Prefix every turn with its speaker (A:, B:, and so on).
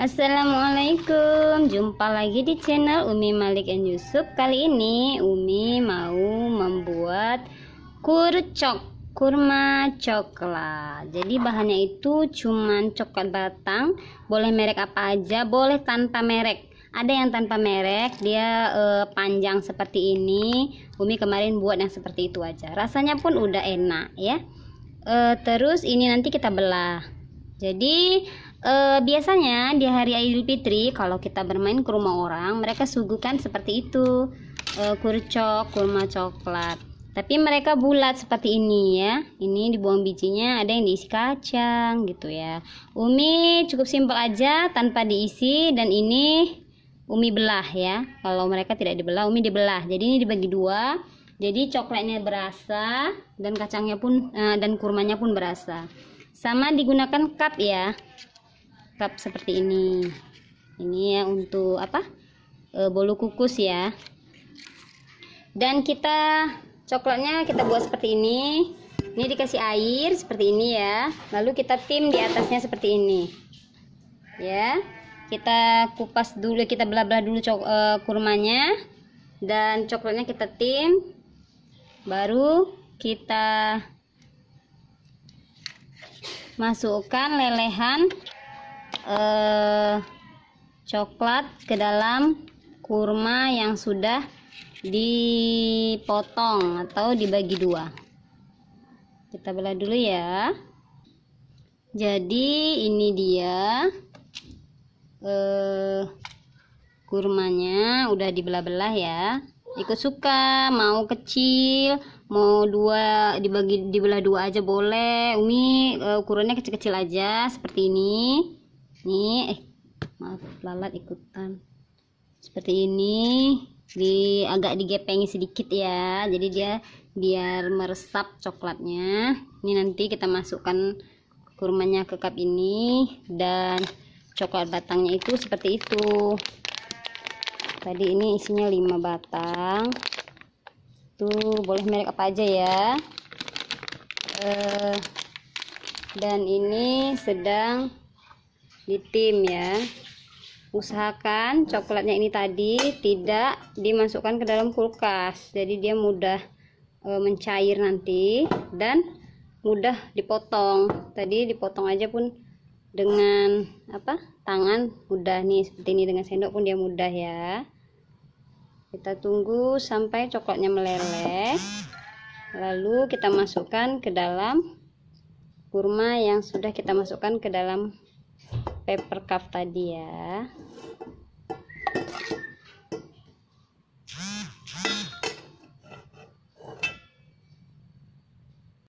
A: Assalamualaikum Jumpa lagi di channel Umi Malik and Yusuf Kali ini Umi mau membuat kurcok Kurma coklat Jadi bahannya itu cuman coklat batang Boleh merek apa aja Boleh tanpa merek ada yang tanpa merek dia eh, panjang seperti ini Umi kemarin buat yang seperti itu aja rasanya pun udah enak ya eh, terus ini nanti kita belah jadi E, biasanya di hari Idul Fitri kalau kita bermain ke rumah orang, mereka suguhkan seperti itu. E, eh, kurcok, kurma coklat. Tapi mereka bulat seperti ini ya. Ini dibuang bijinya, ada yang diisi kacang gitu ya. Umi cukup simpel aja tanpa diisi dan ini umi belah ya. Kalau mereka tidak dibelah, umi dibelah. Jadi ini dibagi dua. Jadi coklatnya berasa dan kacangnya pun eh, dan kurmanya pun berasa. Sama digunakan cup ya tetap seperti ini ini ya untuk apa e, bolu kukus ya dan kita coklatnya kita buat seperti ini ini dikasih air seperti ini ya lalu kita tim di atasnya seperti ini ya kita kupas dulu kita belah-belah dulu cok, e, eh, kurmanya dan coklatnya kita tim baru kita masukkan lelehan eh, coklat ke dalam kurma yang sudah dipotong atau dibagi dua kita belah dulu ya jadi ini dia eh, kurmanya udah dibelah-belah ya ikut suka mau kecil mau dua dibagi dibelah dua aja boleh umi eh, ukurannya kecil-kecil aja seperti ini ini eh maaf lalat ikutan seperti ini di agak digepengi sedikit ya jadi dia biar meresap coklatnya ini nanti kita masukkan kurmanya ke cup ini dan coklat batangnya itu seperti itu tadi ini isinya 5 batang tuh boleh merek apa aja ya eh dan ini sedang di tim ya usahakan coklatnya ini tadi tidak dimasukkan ke dalam kulkas jadi dia mudah e, mencair nanti dan mudah dipotong tadi dipotong aja pun dengan apa tangan mudah nih seperti ini dengan sendok pun dia mudah ya kita tunggu sampai coklatnya meleleh lalu kita masukkan ke dalam kurma yang sudah kita masukkan ke dalam paper cup tadi ya